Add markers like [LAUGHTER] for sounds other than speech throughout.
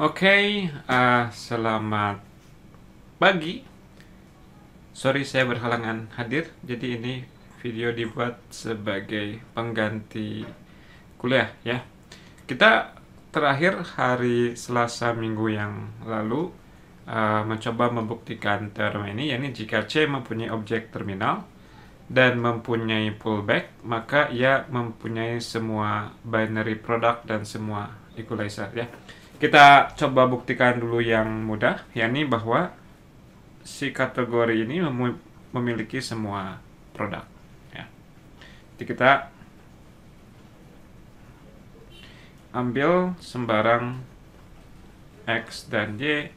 Oke, okay, uh, eh, selamat pagi. Sorry saya berhalangan hadir. Jadi ini video dibuat sebagai pengganti kuliah ya. Kita terakhir hari Selasa minggu yang lalu uh, mencoba membuktikan teorema ini yakni jika C mempunyai objek terminal dan mempunyai pullback, maka ia mempunyai semua binary product dan semua equalizer ya. Kita coba buktikan dulu yang mudah, yakni bahwa si kategori ini memiliki semua produk. Ya. Jadi kita ambil sembarang X dan Y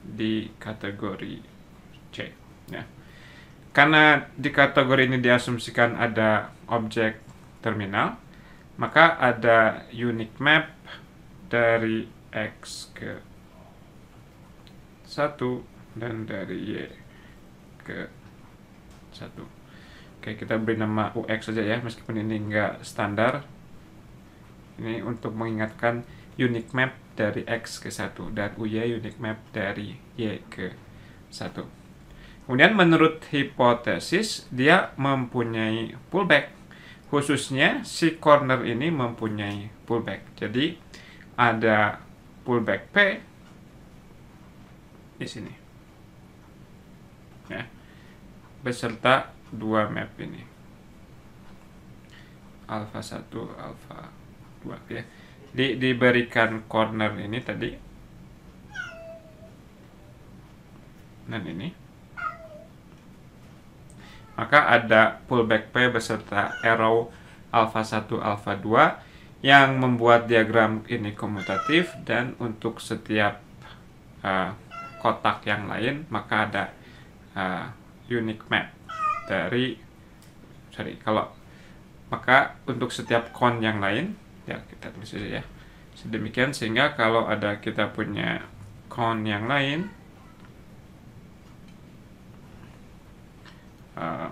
di kategori C. Ya. Karena di kategori ini diasumsikan ada objek terminal, maka ada unique map dari X ke 1 dan dari Y ke 1 Oke kita beri nama UX saja ya meskipun ini enggak standar ini untuk mengingatkan unique map dari X ke 1 dan UY unique map dari Y ke 1 Kemudian menurut hipotesis dia mempunyai pullback. Khususnya si corner ini mempunyai pullback. Jadi ada pullback P di sini. Ya. Beserta dua map ini. Alpha 1, alpha 2 ya. Di, diberikan corner ini tadi. Dan ini. Maka ada pullback P beserta arrow alpha 1, alpha 2 yang membuat diagram ini komutatif dan untuk setiap uh, kotak yang lain maka ada uh, unique map dari sorry kalau maka untuk setiap kon yang lain ya kita tulis saja ya sedemikian sehingga kalau ada kita punya kon yang lain eh,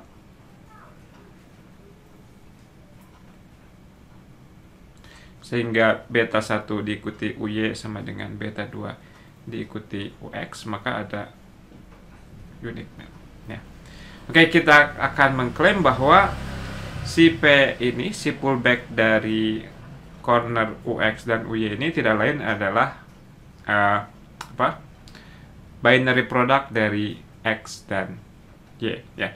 sehingga beta 1 diikuti UY sama dengan beta 2 diikuti UX maka ada unit map ya. Oke kita akan mengklaim bahwa si P ini si pullback dari corner UX dan UY ini tidak lain adalah uh, apa binary product dari X dan Y ya.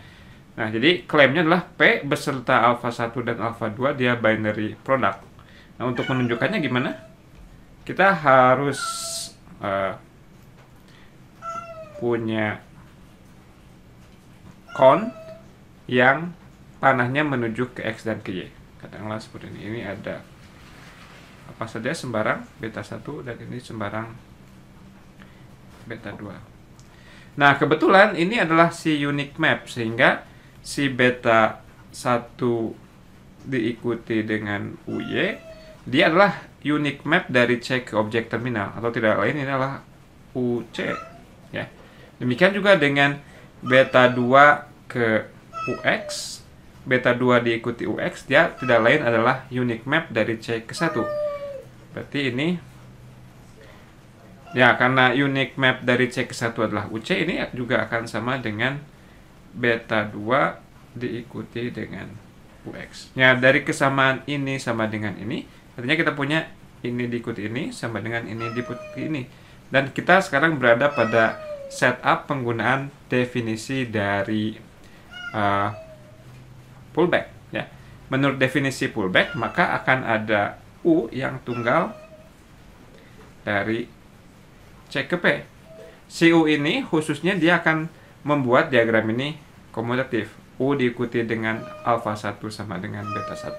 Nah jadi klaimnya adalah P beserta alpha 1 dan alpha 2 dia binary product Nah, untuk menunjukkannya gimana? Kita harus uh, punya kon yang panahnya menuju ke X dan ke Y. Katakanlah seperti ini. Ini ada apa saja sembarang beta 1 dan ini sembarang beta 2. Nah, kebetulan ini adalah si unique map sehingga si beta 1 diikuti dengan UY dia adalah unique map dari check object objek terminal atau tidak lain ini adalah UC ya. Demikian juga dengan beta 2 ke UX beta 2 diikuti UX dia tidak lain adalah unique map dari C ke 1 berarti ini ya karena unique map dari C ke 1 adalah UC ini juga akan sama dengan beta 2 diikuti dengan UX ya dari kesamaan ini sama dengan ini artinya kita punya ini diikuti ini sama dengan ini diikuti ini dan kita sekarang berada pada setup penggunaan definisi dari uh, pullback ya menurut definisi pullback maka akan ada u yang tunggal dari c ke p si u ini khususnya dia akan membuat diagram ini komutatif u diikuti dengan alfa 1 sama dengan beta 1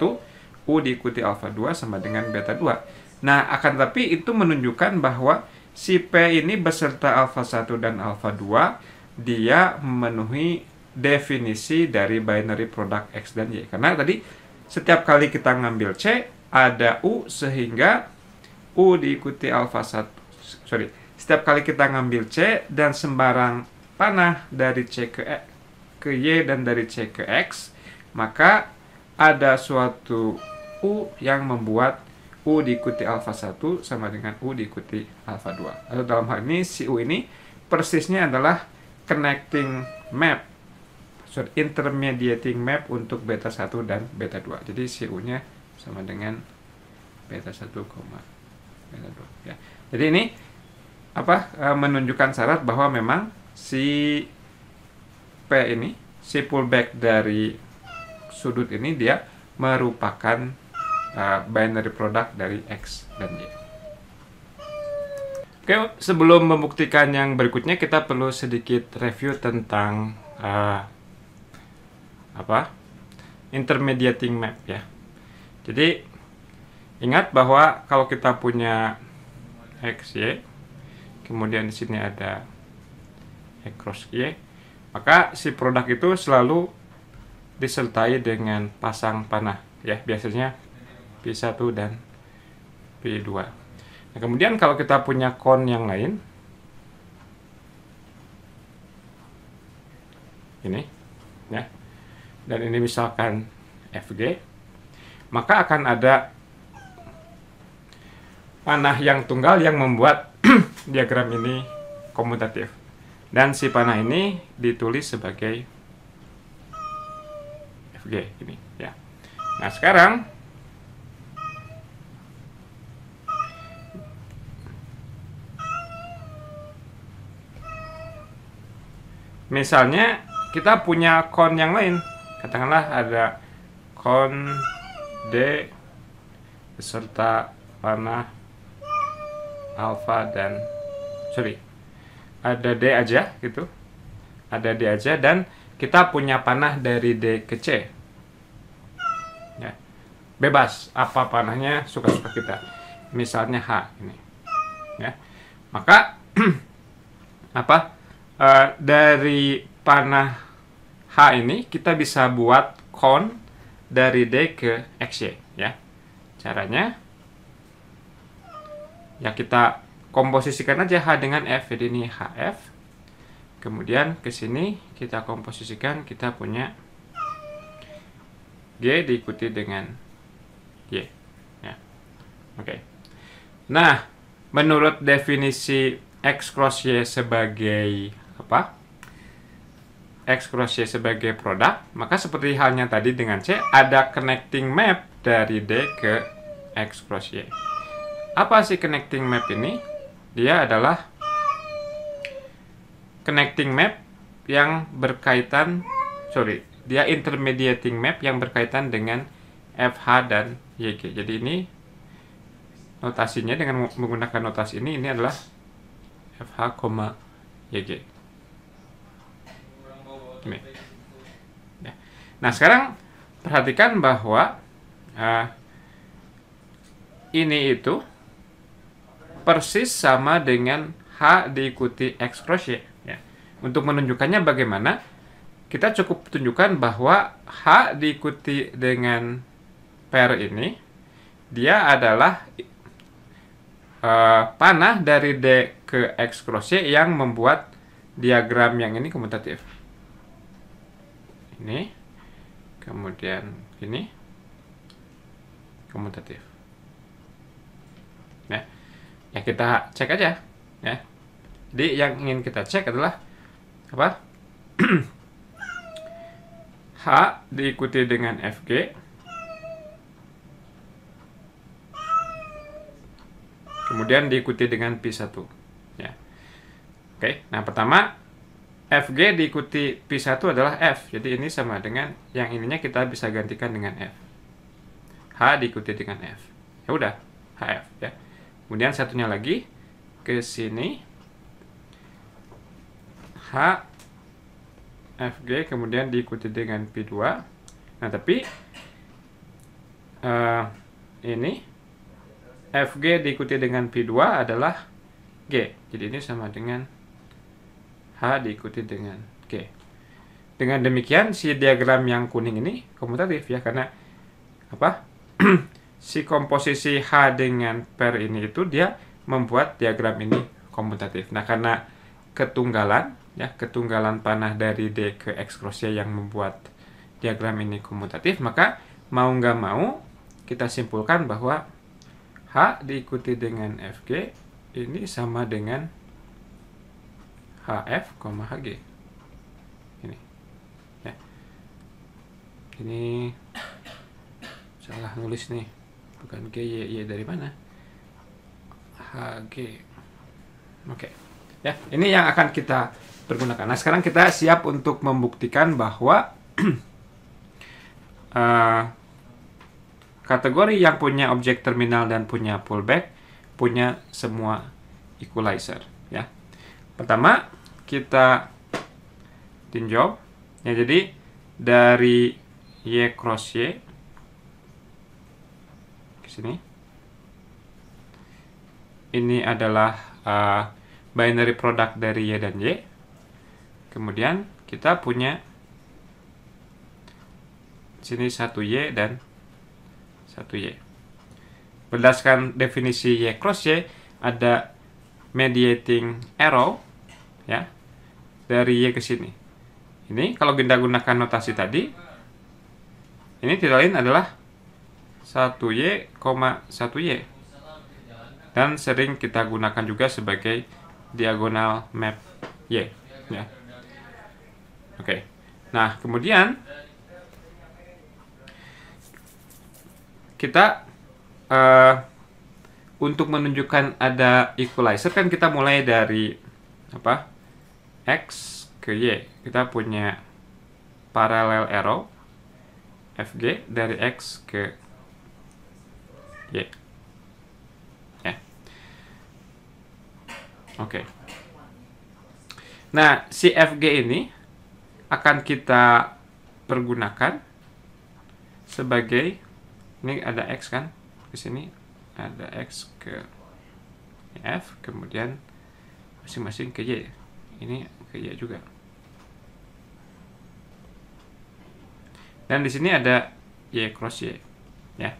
U diikuti alfa 2 sama dengan beta 2. Nah, akan tetapi itu menunjukkan bahwa si P ini beserta alfa 1 dan alfa 2 dia memenuhi definisi dari binary product X dan Y. Karena tadi setiap kali kita ngambil C ada U sehingga U diikuti alfa 1 sorry setiap kali kita ngambil C dan sembarang panah dari C ke e, ke Y dan dari C ke X maka ada suatu U yang membuat U diikuti alfa 1 sama dengan U diikuti alfa 2. Atau dalam hal ini, si U ini persisnya adalah connecting map, sorry, intermediating map untuk beta 1 dan beta 2. Jadi si U-nya sama dengan beta 1, beta 2. Ya. Jadi ini apa e, menunjukkan syarat bahwa memang si P ini, si pullback dari sudut ini dia merupakan uh, binary product dari X dan Y. Oke, sebelum membuktikan yang berikutnya, kita perlu sedikit review tentang uh, apa intermediating map ya. Jadi ingat bahwa kalau kita punya x y, kemudian di sini ada x cross y, maka si produk itu selalu disertai dengan pasang panah ya biasanya P1 dan P2. Nah, kemudian kalau kita punya kon yang lain, ini, ya, dan ini misalkan FG, maka akan ada panah yang tunggal yang membuat [CLEARS THROAT] diagram ini komutatif. Dan si panah ini ditulis sebagai FG ini ya. Nah, sekarang misalnya kita punya kon yang lain katakanlah ada kon D beserta panah alfa dan sorry ada D aja gitu ada D aja dan kita punya panah dari D ke C ya. bebas apa panahnya suka-suka kita misalnya H ini ya maka [CLEARS THROAT] apa Eh, dari panah H ini kita bisa buat kon dari D ke XY ya. Caranya ya kita komposisikan aja H dengan F. Jadi ini HF. Kemudian ke sini kita komposisikan kita punya G diikuti dengan Y. Ya. Oke. Okay. Nah, menurut definisi X cross Y sebagai apa X cross Y sebagai produk, maka seperti halnya tadi dengan C, ada connecting map dari D ke X cross Y. Apa sih connecting map ini? Dia adalah connecting map yang berkaitan, sorry, dia intermediating map yang berkaitan dengan FH dan YG. Jadi ini notasinya dengan menggunakan notasi ini, ini adalah FH, YG. Ya. Nah sekarang perhatikan bahwa uh, ini itu persis sama dengan H diikuti X crochet. Ya. Untuk menunjukkannya bagaimana, kita cukup tunjukkan bahwa H diikuti dengan pair ini, dia adalah uh, panah dari D ke X crochet yang membuat diagram yang ini komutatif ini kemudian ini komutatif ya ya kita cek aja ya jadi yang ingin kita cek adalah apa [CLEARS THROAT] H diikuti dengan FG kemudian diikuti dengan P1 ya oke nah pertama FG diikuti P1 adalah F. Jadi ini sama dengan yang ininya kita bisa gantikan dengan F. H diikuti dengan F. Ya udah, HF ya. Kemudian satunya lagi ke sini. H FG kemudian diikuti dengan P2. Nah, tapi uh, ini FG diikuti dengan P2 adalah G. Jadi ini sama dengan H diikuti dengan G. Dengan demikian si diagram yang kuning ini komutatif ya karena apa? [CLEARS THROAT] si komposisi H dengan per ini itu dia membuat diagram ini komutatif. Nah, karena ketunggalan ya, ketunggalan panah dari D ke X crossnya yang membuat diagram ini komutatif, maka mau nggak mau kita simpulkan bahwa H diikuti dengan FG ini sama dengan HF, HG. Ini. Ya. Ini salah nulis nih. Bukan G, Y, Y dari mana? HG. Oke. Ya, ini yang akan kita pergunakan. Nah, sekarang kita siap untuk membuktikan bahwa uh, [CLEARS THROAT] kategori yang punya objek terminal dan punya pullback punya semua equalizer. Pertama, kita tinjau. Ya, jadi dari Y cross Y ke sini. Ini adalah uh, binary product dari Y dan Y. Kemudian kita punya sini satu Y dan satu Y. Berdasarkan definisi Y cross Y, ada mediating arrow ya dari Y ke sini. Ini kalau kita gunakan notasi tadi ini tidak lain adalah 1Y, 1Y. Dan sering kita gunakan juga sebagai diagonal map Y ya. Oke. Nah, kemudian kita uh, untuk menunjukkan ada equalizer kan kita mulai dari apa x ke y kita punya parallel arrow fg dari x ke y ya oke okay. nah si fg ini akan kita pergunakan sebagai ini ada x kan di sini ada X ke F kemudian masing-masing ke Y ini ke Y juga dan di sini ada Y cross Y ya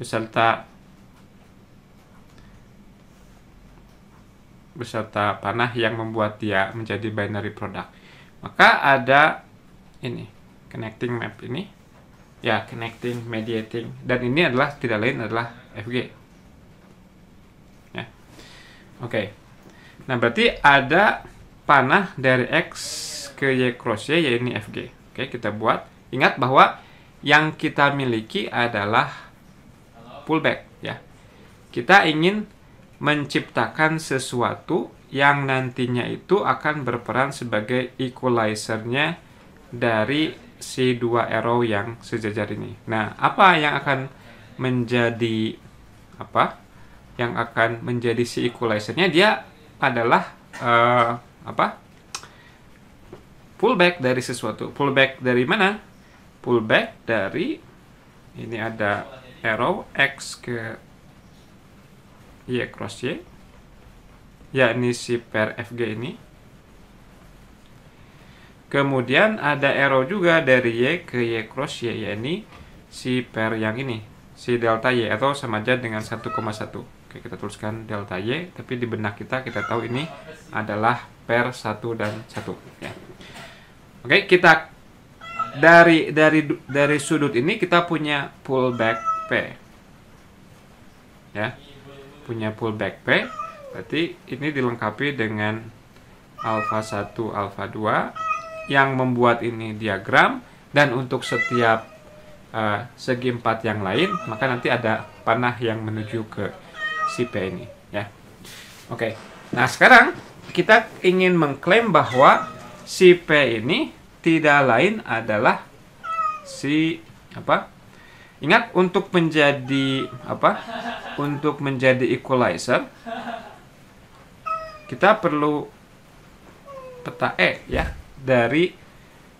beserta beserta panah yang membuat dia menjadi binary product maka ada ini connecting map ini ya connecting, mediating dan ini adalah tidak lain adalah FG ya oke okay. nah berarti ada panah dari X ke Y cross Y ya ini FG oke okay, kita buat ingat bahwa yang kita miliki adalah pullback ya kita ingin menciptakan sesuatu yang nantinya itu akan berperan sebagai equalizernya dari si dua arrow yang sejajar ini. Nah, apa yang akan menjadi apa? Yang akan menjadi si equalizernya dia adalah uh, apa? Pullback dari sesuatu. Pullback dari mana? Pullback dari ini ada arrow x ke y cross y. Ya, ini si per fg ini Kemudian ada arrow juga dari Y ke Y cross Y, ini si pair yang ini, si delta Y atau sama aja dengan 1,1. Oke, kita tuliskan delta Y, tapi di benak kita kita tahu ini adalah pair 1 dan 1 ya. Oke, kita dari dari dari sudut ini kita punya pullback P. Ya. Punya pullback P. Berarti ini dilengkapi dengan alpha 1, alpha 2 yang membuat ini diagram dan untuk setiap uh, segi empat yang lain maka nanti ada panah yang menuju ke si P ini ya. Oke. Okay. Nah, sekarang kita ingin mengklaim bahwa si P ini tidak lain adalah si apa? Ingat untuk menjadi apa? Untuk menjadi equalizer kita perlu peta E ya dari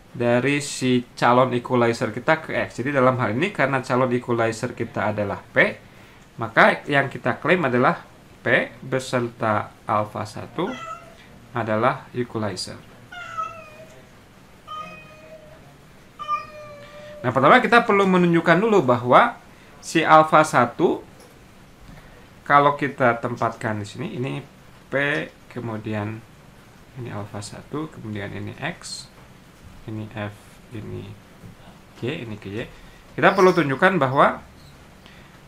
dari si calon equalizer kita ke X. Jadi dalam hal ini karena calon equalizer kita adalah P, maka yang kita klaim adalah P beserta alfa 1 adalah equalizer. Nah, pertama kita perlu menunjukkan dulu bahwa si alfa 1 kalau kita tempatkan di sini ini P kemudian ini alfa 1 kemudian ini X ini F ini G ini ke Y kita perlu tunjukkan bahwa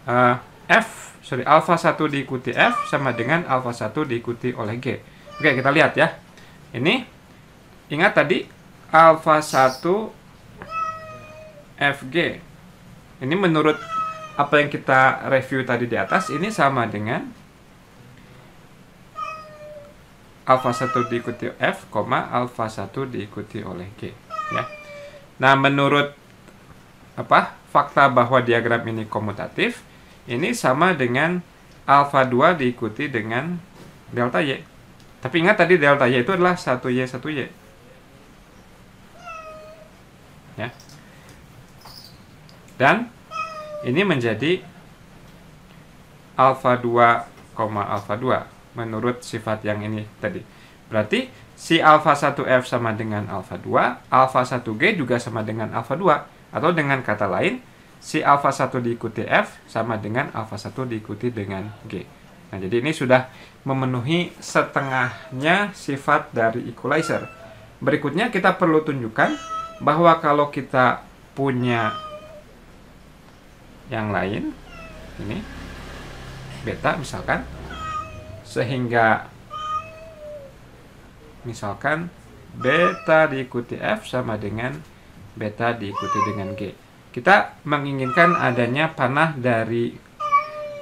uh, F sorry alfa 1 diikuti F sama dengan alfa 1 diikuti oleh G oke kita lihat ya ini ingat tadi alfa 1 FG. Ini menurut apa yang kita review tadi di atas, ini sama dengan alfa 1 diikuti F, alfa 1 diikuti oleh G. Ya. Nah, menurut apa fakta bahwa diagram ini komutatif, ini sama dengan alfa 2 diikuti dengan delta Y. Tapi ingat tadi delta Y itu adalah 1Y, 1Y. Ya. Dan ini menjadi alfa 2, alfa 2 menurut sifat yang ini tadi. Berarti si alfa 1F sama dengan alfa 2, alfa 1G juga sama dengan alfa 2. Atau dengan kata lain, si alfa 1 diikuti F sama dengan alfa 1 diikuti dengan G. Nah, jadi ini sudah memenuhi setengahnya sifat dari equalizer. Berikutnya kita perlu tunjukkan bahwa kalau kita punya yang lain, ini, beta misalkan, sehingga misalkan beta diikuti F sama dengan beta diikuti dengan G. Kita menginginkan adanya panah dari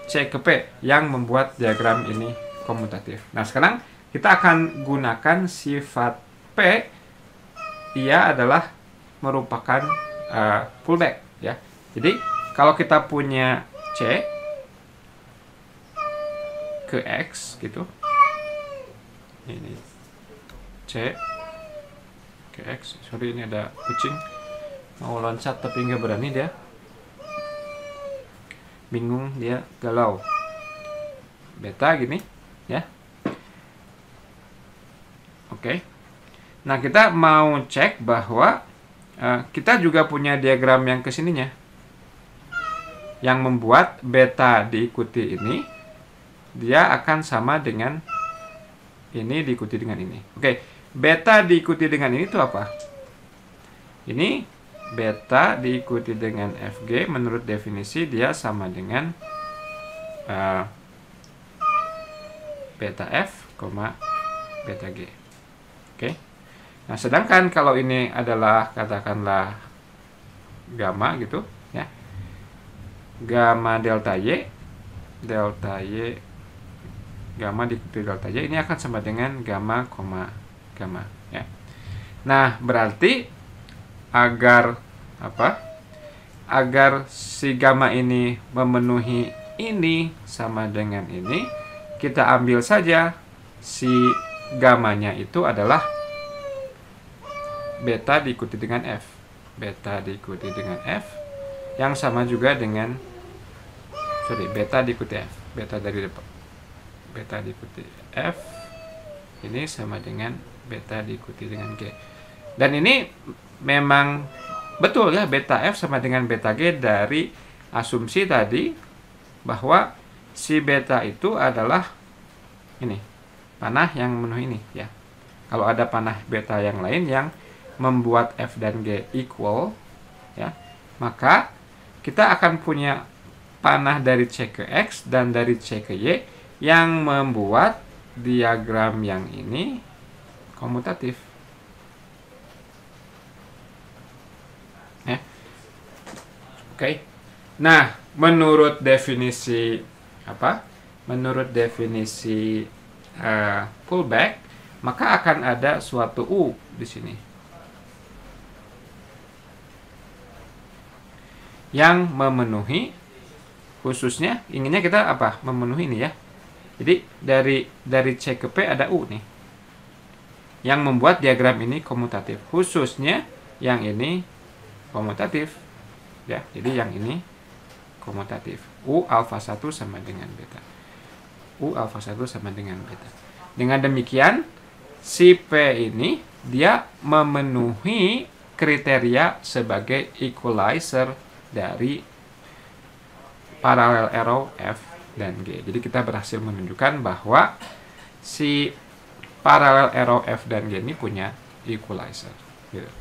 C ke P yang membuat diagram ini komutatif. Nah, sekarang kita akan gunakan sifat P. Ia adalah merupakan uh, eh, pullback ya. Jadi, kalau kita punya C ke X gitu ini C ke X sorry ini ada kucing mau loncat tapi nggak berani dia bingung dia galau beta gini ya oke okay. nah kita mau cek bahwa uh, kita juga punya diagram yang kesininya yang membuat beta diikuti ini dia akan sama dengan ini diikuti dengan ini. Oke, beta diikuti dengan ini itu apa? Ini beta diikuti dengan FG menurut definisi dia sama dengan uh, beta F, beta G. Oke. Nah, sedangkan kalau ini adalah katakanlah gamma gitu ya. Gamma delta Y delta Y gamma dikurangi delta j ini akan sama dengan gamma, koma gamma ya. Nah, berarti agar apa? Agar si gamma ini memenuhi ini sama dengan ini, kita ambil saja si gamanya itu adalah beta diikuti dengan f. Beta diikuti dengan f yang sama juga dengan sorry, beta diikuti f. Beta dari depan beta diikuti F ini sama dengan beta diikuti dengan G dan ini memang betul ya beta F sama dengan beta G dari asumsi tadi bahwa si beta itu adalah ini panah yang menuh ini ya kalau ada panah beta yang lain yang membuat F dan G equal ya maka kita akan punya panah dari C ke X dan dari C ke Y yang membuat diagram yang ini komutatif. Eh, oke. Okay. Nah, menurut definisi apa? Menurut definisi uh, pullback, maka akan ada suatu u di sini. Yang memenuhi khususnya inginnya kita apa? Memenuhi ini ya. Jadi dari dari C ke P ada U nih. Yang membuat diagram ini komutatif. Khususnya yang ini komutatif. Ya, jadi yang ini komutatif. U alfa 1 sama dengan beta. U alfa 1 sama dengan beta. Dengan demikian, si P ini dia memenuhi kriteria sebagai equalizer dari paralel arrow F dan G. Jadi kita berhasil menunjukkan bahwa si paralel arrow F dan G ini punya equalizer. Gitu.